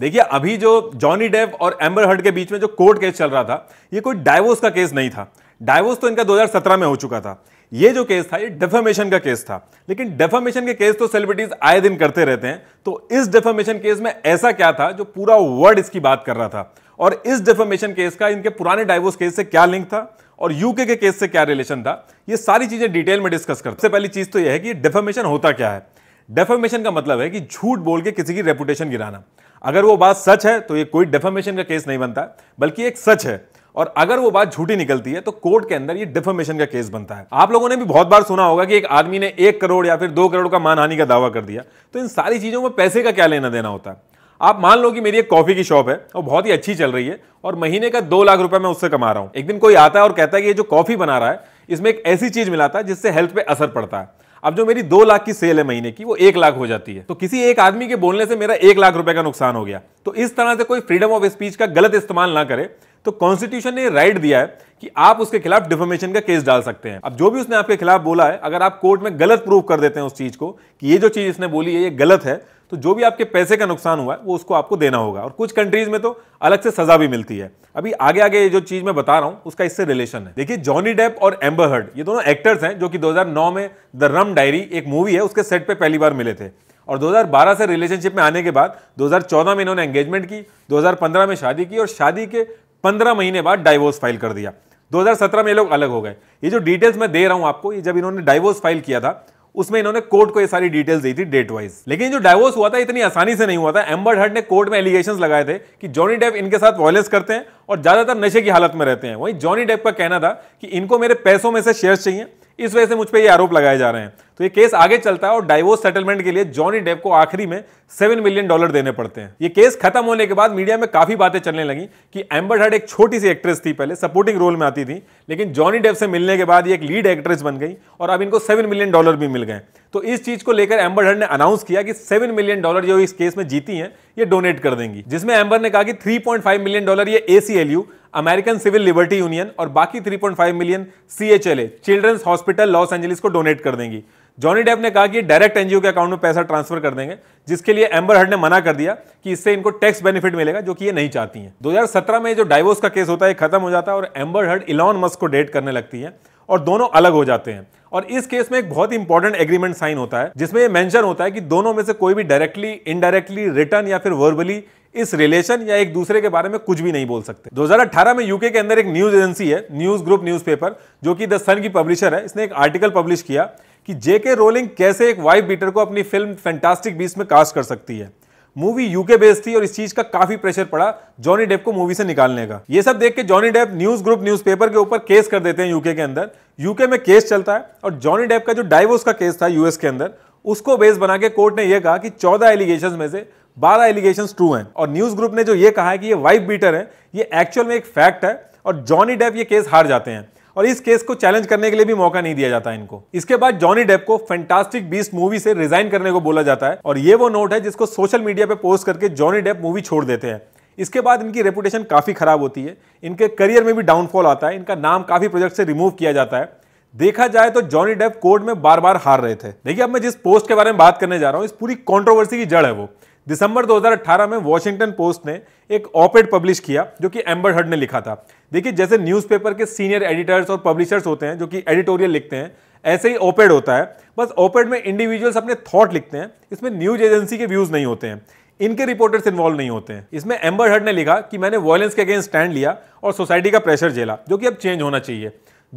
देखिए अभी जो जॉनी डेव और एम्बर हर्ड के बीच में जो कोर्ट केस चल रहा था ये कोई डायवोर्स का केस नहीं था डायवोर्स तो इनका 2017 में हो चुका था ये जो केस था ये डेफामेशन का केस था लेकिन डेफामेशन के केस तो सेलिब्रिटीज आए दिन करते रहते हैं तो इस डेफामेशन केस में ऐसा क्या था जो पूरा वर्ल्ड इसकी बात कर रहा था और इस डेफामेशन केस का इनके पुराने डायवोर्स केस से क्या लिंक था और यूके के केस से क्या रिलेशन था ये सारी चीजें डिटेल में डिस्कस कर सबसे पहली चीज तो यह है कि डेफामेशन होता क्या है डेफामेशन का मतलब है कि झूठ बोल के किसी की रेपुटेशन गिराना अगर वो बात सच है तो ये कोई डिफेमेशन का केस नहीं बनता बल्कि एक सच है और अगर वो बात झूठी निकलती है तो कोर्ट के अंदर ये डिफेमेशन का केस बनता है आप लोगों ने भी बहुत बार सुना होगा कि एक आदमी ने एक करोड़ या फिर दो करोड़ का मानहानि का दावा कर दिया तो इन सारी चीज़ों में पैसे का क्या लेना देना होता है आप मान लो कि मेरी एक कॉफी की शॉप है और बहुत ही अच्छी चल रही है और महीने का दो लाख रुपए मैं उससे कमा रहा हूं एक दिन कोई आता है और कहता है कि ये जो कॉफी बना रहा है इसमें एक ऐसी चीज मिलाता है जिससे हेल्थ पे असर पड़ता है अब जो मेरी दो लाख की सेल है महीने की वो एक लाख हो जाती है तो किसी एक आदमी के बोलने से मेरा एक लाख रुपए का नुकसान हो गया तो इस तरह से कोई फ्रीडम ऑफ स्पीच का गलत इस्तेमाल ना करे तो कॉन्स्टिट्यूशन ने राइट दिया है कि आप उसके खिलाफ डिफॉर्मेशन का केस डाल सकते हैं अब जो भी उसने आपके खिलाफ बोला है अगर आप कोर्ट में गलत प्रूव कर देते हैं उस चीज को कि ये जो चीज इसने बोली है ये गलत है तो जो भी आपके पैसे का नुकसान हुआ है वो उसको आपको देना होगा और कुछ कंट्रीज में तो अलग से सजा भी मिलती है अभी आगे आगे ये जो चीज मैं बता रहा हूं उसका इससे रिलेशन है देखिए जॉनी डेप और एम्बर हर्ड ये दोनों एक्टर्स हैं जो कि 2009 में द रम डायरी एक मूवी है उसके सेट पे पहली बार मिले थे और 2012 से रिलेशनशिप में आने के बाद 2014 में इन्होंने एंगेजमेंट की 2015 में शादी की और शादी के पंद्रह महीने बाद डाइवोर्स फाइल कर दिया 2017 में ये लोग अलग हो गए ये जो डिटेल्स मैं दे रहा हूं आपको ये जब इन्होंने डाइवोर्स फाइल किया था उसमें इन्होंने कोर्ट को ये सारी डिटेल्स दी थी डेट वाइज लेकिन जो डाइवोर्स हुआ था इतनी आसानी से नहीं हुआ था एम्बर हर्ड ने कोर्ट में एलिगेशन लगाए थे कि जॉनी डेप इनके साथ वॉयलेंस करते हैं और ज्यादातर नशे की हालत में रहते हैं वहीं जॉनी डेप का कहना था कि इनको मेरे पैसों में से शेयर चाहिए इस वजह से मुझ पर ये आरोप लगाए जा रहे हैं तो ये केस आगे चलता है और डाइवोर्स सेटलमेंट के लिए जॉनी डेप को आखिरी में सेवन मिलियन डॉलर देने पड़ते हैं ये केस खत्म होने के बाद मीडिया में काफी बातें चलने लगी कि एम्बर हर्ड एक छोटी सी एक्ट्रेस थी पहले सपोर्टिंग रोल में आती थी लेकिन जॉनी डेप से मिलने के बाद ये एक लीड एक्ट्रेस बन गई और अब इनको सेवन मिलियन डॉलर भी मिल गए तो इस चीज को लेकर एम्बर हर्ड ने अनाउंस किया कि सेवन मिलियन डॉलर जो इस केस में जीती हैं ये डोनेट कर देंगी जिसमें एम्बर ने कहा कि 3.5 मिलियन डॉलर ये ACLU American Civil Liberty Union और बाकी 3.5 million CHLA Children's Hospital Los Angeles को डोनेट कर देंगी जॉनी डेप ने कहा कि डायरेक्ट एनजीओ के अकाउंट में पैसा ट्रांसफर कर देंगे जिसके लिए एम्बर हर्ड ने मना कर दिया कि इससे इनको टैक्स बेनिफिट मिलेगा जो कि ये नहीं चाहती हैं 2017 में जो डाइवोर्स का केस होता है खत्म हो जाता है और एम्बर हर्ड इलॉन मस्क को डेट करने लगती है और दोनों अलग हो जाते हैं और इस केस में एक बहुत ही इंपॉर्टेंट एग्रीमेंट साइन होता है जिसमें यह मेंशन होता है कि दोनों में से कोई भी डायरेक्टली इनडायरेक्टली रिटर्न या फिर वर्बली इस रिलेशन या एक दूसरे के बारे में कुछ भी नहीं बोल सकते 2018 में यूके के अंदर एक न्यूज एजेंसी है न्यूज ग्रुप न्यूज जो कि द सन की पब्लिशर है इसने एक आर्टिकल पब्लिश किया कि जेके रोलिंग कैसे एक वाइफ बीटर को अपनी फिल्म फैंटास्टिक बीस में कास्ट कर सकती है मूवी यूके बेस्ड थी और इस चीज का काफी प्रेशर पड़ा जॉनी डेप को मूवी से निकालने का ये सब देख के Johnny Depp news group news के ऊपर केस कर देते हैं यूके के अंदर यूके में केस चलता है और जॉनी डेप का जो डाइवोर्स का केस था यूएस के अंदर उसको बेस बना के कोर्ट ने यह कहा कि चौदह एलिगेशन में से बारह एलिगेशन ट्रू हैं और न्यूज ग्रुप ने जो ये कहा है कि ये वाइफ बीटर है ये एक्चुअल में एक फैक्ट है और जॉनी डेप ये केस हार जाते हैं और इस केस को चैलेंज करने के लिए भी मौका नहीं दिया जाता इनको इसके बाद जॉनी डेप को फैंटास्टिक बीस्ट मूवी से रिजाइन करने को बोला जाता है और ये वो नोट है जिसको सोशल मीडिया पे पोस्ट करके जॉनी डेप मूवी छोड़ देते हैं इसके बाद इनकी रेपुटेशन काफ़ी खराब होती है इनके करियर में भी डाउनफॉल आता है इनका नाम काफ़ी प्रोजेक्ट से रिमूव किया जाता है देखा जाए तो जॉनी डेप कोर्ट में बार बार हार रहे थे देखिए अब मैं जिस पोस्ट के बारे में बात करने जा रहा हूं इस पूरी कॉन्ट्रोवर्सी की जड़ है वो दिसंबर 2018 में वॉशिंगटन पोस्ट ने एक ऑपेड पब्लिश किया जो कि एम्बर हर्ड ने लिखा था देखिए जैसे न्यूज़पेपर के सीनियर एडिटर्स और पब्लिशर्स होते हैं जो कि एडिटोरियल लिखते हैं ऐसे ही ओपेड होता है बस ओपेड में इंडिविजुअल्स अपने थॉट लिखते हैं इसमें न्यूज एजेंसी के व्यूज़ नहीं होते हैं इनके रिपोर्टर्स इन्वॉल्व नहीं होते हैं इसमें एम्बर हर्ड ने लिखा कि मैंने वॉयलेंस के अगेंस्ट स्टैंड लिया और सोसाइटी का प्रेशर झेला जो कि अब चेंज होना चाहिए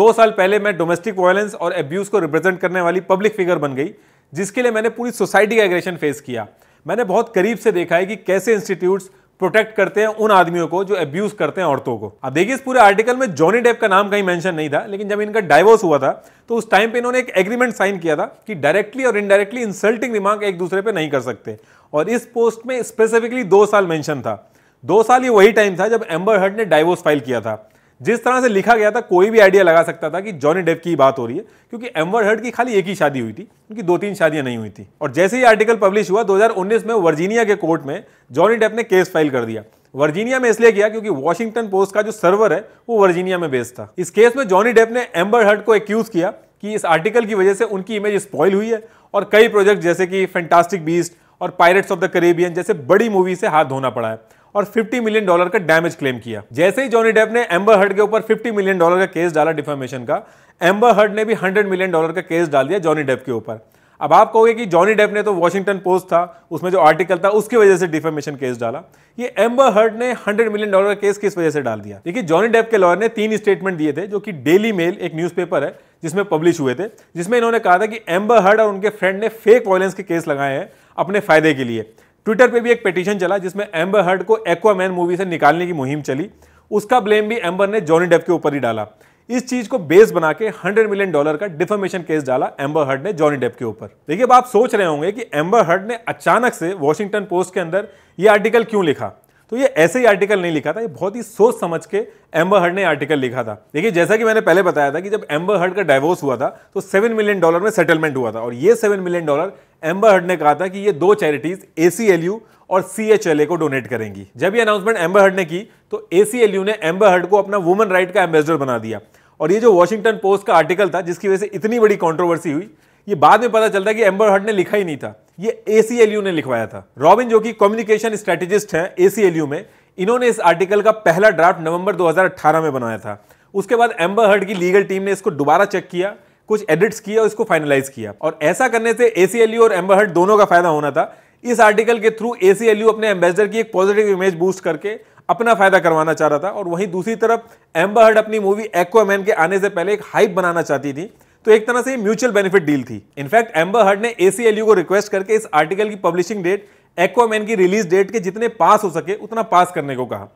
दो साल पहले मैं डोमेस्टिक वायलेंस और एब्यूज़ को रिप्रेजेंट करने वाली पब्लिक फिगर बन गई जिसके लिए मैंने पूरी सोसाइटी का एग्रेशन फेस किया मैंने बहुत करीब से देखा है कि कैसे इंस्टीट्यूट्स प्रोटेक्ट करते हैं उन आदमियों को जो अब्यूज करते हैं औरतों को अब देखिए इस पूरे आर्टिकल में जॉनी डेप का नाम कहीं मेंशन नहीं था लेकिन जब इनका डाइवोर्स हुआ था तो उस टाइम पे इन्होंने एक एग्रीमेंट साइन किया था कि डायरेक्टली और इनडायरेक्टली इंसल्टिंग रिमार्क एक दूसरे पर नहीं कर सकते और इस पोस्ट में स्पेसिफिकली दो साल मैंशन था दो साल ये वही टाइम था जब एम्बर हर्ट ने डाइवोर्स फाइल किया था जिस तरह से लिखा गया था कोई भी आइडिया लगा सकता था कि जॉनी डेप की बात हो रही है क्योंकि एमवर हर्ड की खाली एक ही शादी हुई थी उनकी दो तीन शादियां नहीं हुई थी और जैसे ही आर्टिकल पब्लिश हुआ 2019 में वर्जीनिया के कोर्ट में जॉनी डेप ने केस फाइल कर दिया वर्जीनिया में इसलिए किया क्योंकि वॉशिंगटन पोस्ट का जो सर्वर है वो वर्जीनिया में बेस्ड था इस केस में जॉनी डेप ने एम्बर हर्ड को एक्यूज किया कि इस आर्टिकल की वजह से उनकी इमेज स्पॉइल हुई है और कई प्रोजेक्ट जैसे कि फैंटास्टिक बीस्ट और पायरेट्स ऑफ द करेबियन जैसे बड़ी मूवी से हाथ धोना पड़ा है और 50 मिलियन डॉलर का डैमेज क्लेम किया जैसे ही जॉनी डेप ने एम्बर हर्ड के ऊपर 50 मिलियन डॉलर का केस डाला डिफॉर्मेशन का एम्बर हर्ड ने भी 100 मिलियन डॉलर का केस डाल दिया जॉनी डेप के ऊपर अब आप कहोगे कि जॉनी डेप ने तो वॉशिंगटन पोस्ट था उसमें जो आर्टिकल था उसकी वजह से डिफेमेशन केस डाला ये एम्बर हर्ड ने 100 मिलियन डॉलर का केस किस वजह से डाल दिया देखिए जॉनी डेप के लॉयर ने तीन स्टेटमेंट दिए थे जो कि डेली मेल एक न्यूज़पेपर है जिसमें पब्लिश हुए थे जिसमें इन्होंने कहा था कि एम्बर हर्ड और उनके फ्रेंड ने फेक वायलेंस के केस लगाए हैं अपने फायदे के लिए ट्विटर पे भी एक पिटीशन चला जिसमें एम्बर हर्ड को एक्वामैन मूवी से निकालने की मुहिम चली उसका ब्लेम भी एम्बर ने जॉनी डेप के ऊपर ही डाला इस चीज को बेस बना के 100 मिलियन डॉलर का डिफर्मेशन केस डाला एम्बर हर्ड ने जॉनी डेप के ऊपर देखिए अब आप सोच रहे होंगे कि एम्बर हर्ड ने अचानक से वॉशिंगटन पोस्ट के अंदर यह आर्टिकल क्यों लिखा तो ये ऐसे ही आर्टिकल नहीं लिखा था ये बहुत ही सोच समझ के एम्बर हर्ड ने आर्टिकल लिखा था देखिए जैसा कि मैंने पहले बताया था कि जब एम्बर हर्ड का डाइवोर्स हुआ था तो सेवन मिलियन डॉलर में सेटलमेंट हुआ था और ये seven million dollar Amber Heard ने कहा था कि ये दो चैरिटीज ए और सीएचएलए को डोनेट करेंगी जब ये अनाउंसमेंट एम्बर हर्ड ने की तो एसीएलयू ने एम्बर हर्ड को अपना वुमन राइट का एम्बेसडर बना दिया और ये जो वॉशिंगटन पोस्ट का आर्टिकल था जिसकी वजह से इतनी बड़ी कॉन्ट्रोवर्सी हुई ये बाद में पता चलता कि एम्बर हर्ड ने लिखा ही नहीं था ये एसीएलयू ने लिखवाया था रॉबिन जो कि कम्युनिकेशन स्ट्रेटेजिस्ट है एसीएलयू में इन्होंने इस आर्टिकल का पहला ड्राफ्ट नवंबर 2018 में बनाया था उसके बाद एम्बर हर्ड की लीगल टीम ने इसको दोबारा चेक किया कुछ एडिट्स किया और इसको फाइनलाइज किया और ऐसा करने से एसीएलयू और एम्बर हर्ड दोनों का फायदा होना था इस आर्टिकल के थ्रू एसीएलयू अपने एम्बेसडर की एक पॉजिटिव इमेज बूस्ट करके अपना फायदा करवाना चाह रहा था और वहीं दूसरी तरफ एम्बर हर्ड अपनी मूवी एक्वामैन के आने से पहले एक हाइप बनाना चाहती थी तो एक तरह से म्यूचुअल बेनिफिट डील थी इनफैक्ट एम्बर हर्ड ने एसीएलयू को रिक्वेस्ट करके इस आर्टिकल की पब्लिशिंग डेट एक्वामैन की रिलीज डेट के जितने पास हो सके उतना पास करने को कहा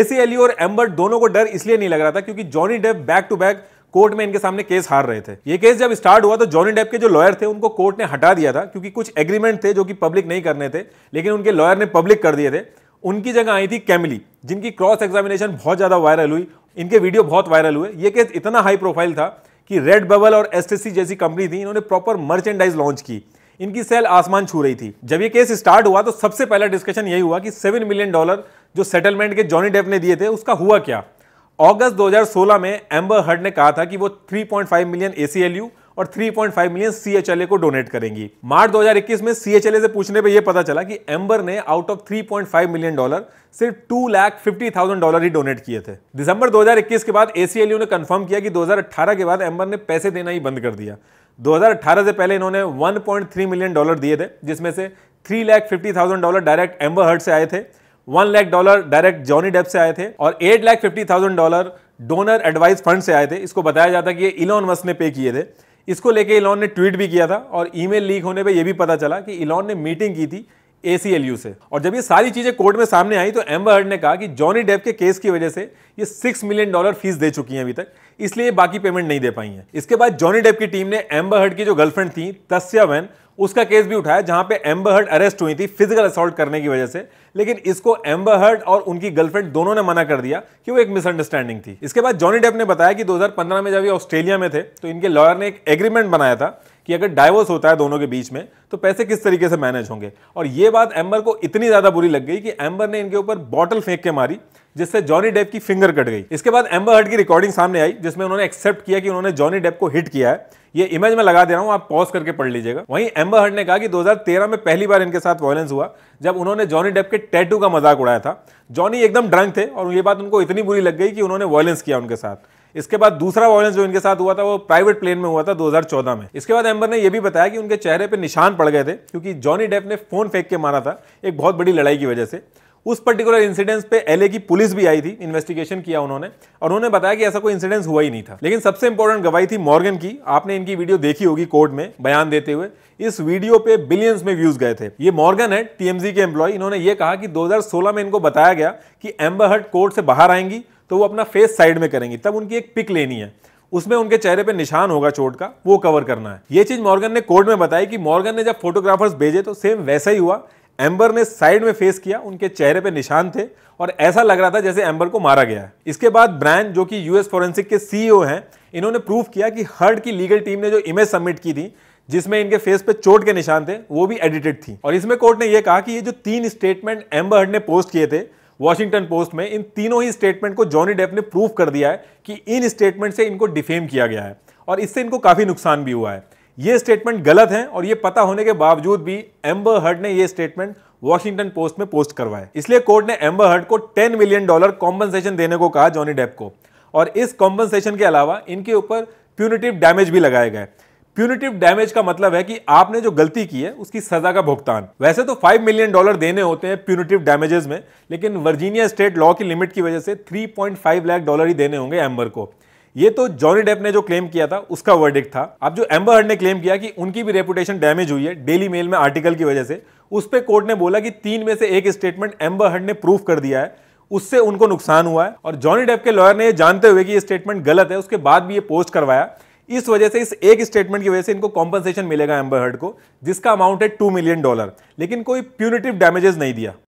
एसीएलयू और एम्बर दोनों को डर इसलिए नहीं लग रहा था क्योंकि Johnny Depp back to back court में इनके सामने केस हार रहे थे ये केस जब स्टार्ट हुआ तो जॉनी डेप के जो लॉयर थे उनको कोर्ट ने हटा दिया था क्योंकि कुछ एग्रीमेंट थे जो कि पब्लिक नहीं करने थे लेकिन उनके लॉयर ने पब्लिक कर दिए थे उनकी जगह आई थी कैमिली जिनकी क्रॉस एग्जामिनेशन बहुत ज़्यादा वायरल हुई इनके वीडियो बहुत वायरल हुए ये केस इतना हाई प्रोफाइल था कि रेड बबल और एसटीसी जैसी कंपनी थी इन्होंने प्रॉपर मर्चेंडाइज लॉन्च की इनकी सेल आसमान छू रही थी जब ये केस स्टार्ट हुआ तो सबसे पहला डिस्कशन यही हुआ कि सेवन मिलियन डॉलर जो सेटलमेंट के जॉनी डेप ने दिए थे उसका हुआ क्या अगस्त 2016 में एम्बर हर्ड ने कहा था कि वो 3.5 मिलियन एसीएलयू और 3.5 मिलियन सीएचएलए को डोनेट करेंगी मार्च 2021 में सीएचएलए से पूछने पर यह पता चला कि एम्बर ने आउट ऑफ 3.5 मिलियन डॉलर सिर्फ two lakh fifty thousand dollar ही डोनेट किए थे दिसंबर 2021 के बाद एसीएलयू ने कंफर्म किया कि 2018 के बाद एम्बर ने पैसे देना ही बंद कर दिया 2018 से पहले इन्होंने 1.3 मिलियन डॉलर दिए थे जिसमें से three lakh fifty thousand dollar direct Amber Heard से आए थे one lakh dollar direct Johnny Depp से आए थे और eight lakh fifty thousand dollar donor advice fund से आए थे इसको बताया जाता कि ये इलोन मस्क ने पे किए थे इसको लेके इलॉन ने ट्वीट भी किया था और ईमेल लीक होने पे ये भी पता चला कि इलॉन ने मीटिंग की थी एसीएलयू से और जब ये सारी चीजें कोर्ट में सामने आई तो एम्बर हर्ड ने कहा कि जॉनी डेप के केस की वजह से ये सिक्स मिलियन डॉलर फीस दे चुकी हैं अभी तक इसलिए बाकी पेमेंट नहीं दे पाई हैं इसके बाद जॉनी डेप की टीम ने एम्बर हर्ड की जो गर्लफ्रेंड थी तस्या वैन उसका केस भी उठाया जहां पे एम्बर हर्ड अरेस्ट हुई थी फिजिकल असॉल्ट करने की वजह से लेकिन इसको एम्बर हर्ड और उनकी गर्लफ्रेंड दोनों ने मना कर दिया कि वो एक मिसअंडरस्टैंडिंग थी इसके बाद जॉनी डेप ने बताया कि 2015 में जब ये ऑस्ट्रेलिया में थे तो इनके लॉयर ने एक एग्रीमेंट बनाया था कि अगर डाइवोर्स होता है दोनों के बीच में तो पैसे किस तरीके से मैनेज होंगे और ये बात एम्बर को इतनी ज़्यादा बुरी लग गई कि एम्बर ने इनके ऊपर बॉटल फेंक के मारी जिससे जॉनी डेप की फिंगर कट गई इसके बाद एम्बर हर्ड की रिकॉर्डिंग सामने आई जिसमें उन्होंने एक्सेप्ट किया कि उन्होंने जॉनी डेप को हिट किया है ये इमेज में लगा दे रहा हूँ आप पॉज करके पढ़ लीजिएगा वहीं एम्बर हर्ड ने कहा कि 2013 में पहली बार इनके साथ वायलेंस हुआ जब उन्होंने जॉनी डेप के टैटू का मजाक उड़ाया था जॉनी एकदम ड्रंक थे और ये बात उनको इतनी बुरी लग गई कि उन्होंने वायलेंस किया उनके साथ इसके बाद दूसरा वायलेंस जो इनके साथ हुआ था वो प्राइवेट प्लेन में हुआ था 2014 में इसके बाद एम्बर ने यह भी बताया कि उनके चेहरे पर निशान पड़ गए थे क्योंकि जॉनी डेप ने फोन फेंक के मारा था एक बहुत बड़ी लड़ाई की वजह से उस पर्टिकुलर इंसिडेंस पे एलए की पुलिस भी आई थी इन्वेस्टिगेशन किया उन्होंने और उन्होंने बताया कि ऐसा कोई इंसिडेंस हुआ ही नहीं था लेकिन सबसे इंपॉर्टेंट गवाही थी मॉर्गन की आपने इनकी वीडियो देखी होगी कोर्ट में बयान देते हुए इस वीडियो पे बिलियंस में व्यूज गए थे ये मॉर्गन है टीएमजी के एम्प्लॉय इन्होंने ये कहा कि 2016 में इनको बताया गया कि एम्बरहट कोर्ट से बाहर आएंगी तो वो अपना फेस साइड में करेंगी तब उनकी एक पिक लेनी है उसमें उनके चेहरे पे निशान होगा चोट का वो कवर करना है ये चीज मॉर्गन ने कोर्ट में बताई कि मॉर्गन ने जब फोटोग्राफर्स भेजे तो सेम वैसा ही हुआ एम्बर ने साइड में फेस किया उनके चेहरे पे निशान थे और ऐसा लग रहा था जैसे एम्बर को मारा गया है इसके बाद ब्रायन जो कि यूएस फोरेंसिक के सीईओ e हैं इन्होंने प्रूव किया कि हर्ड की लीगल टीम ने जो इमेज सबमिट की थी जिसमें इनके फेस पे चोट के निशान थे वो भी एडिटेड थी और इसमें कोर्ट ने यह कहा कि ये जो तीन स्टेटमेंट एम्बर हर्ड ने पोस्ट किए थे वॉशिंगटन पोस्ट में इन तीनों ही स्टेटमेंट को जॉनी डेप ने प्रूव कर दिया है कि इन स्टेटमेंट से इनको डिफेम किया गया है और इससे इनको काफ़ी नुकसान भी हुआ है ये स्टेटमेंट गलत हैं और ये पता होने के बावजूद भी एम्बर हर्ड ने ये स्टेटमेंट वॉशिंगटन पोस्ट में पोस्ट करवाए इसलिए कोर्ट ने एम्बर हर्ड को 10 मिलियन डॉलर कॉम्पनसेशन देने को कहा जॉनी डेप को और इस कॉम्पनसेशन के अलावा इनके ऊपर प्यूनिटिव डैमेज भी लगाए गए प्यूनिटिव डैमेज का मतलब है कि आपने जो गलती की है उसकी सजा का भुगतान वैसे तो 5 मिलियन डॉलर देने होते हैं प्यूनिटिव डैमेजेस में लेकिन वर्जीनिया स्टेट लॉ की लिमिट की वजह से 3.5 लाख डॉलर ही देने होंगे एम्बर को ये तो जॉनी डेप ने जो क्लेम किया था उसका वर्डिक था अब जो एम्बर हर्ड ने क्लेम किया कि उनकी भी रेपुटेशन डैमेज हुई है डेली मेल में आर्टिकल की वजह से उस पर कोर्ट ने बोला कि तीन में से एक स्टेटमेंट एम्बर हर्ड ने प्रूफ कर दिया है उससे उनको नुकसान हुआ है और जॉनी डेप के लॉयर ने ये जानते हुए कि ये स्टेटमेंट गलत है उसके बाद भी ये पोस्ट करवाया इस वजह से इस एक स्टेटमेंट की वजह से इनको कॉम्पनसेशन मिलेगा एम्बर हर्ड को जिसका अमाउंट है टू मिलियन डॉलर लेकिन कोई प्यूनिटिव डैमेजेस नहीं दिया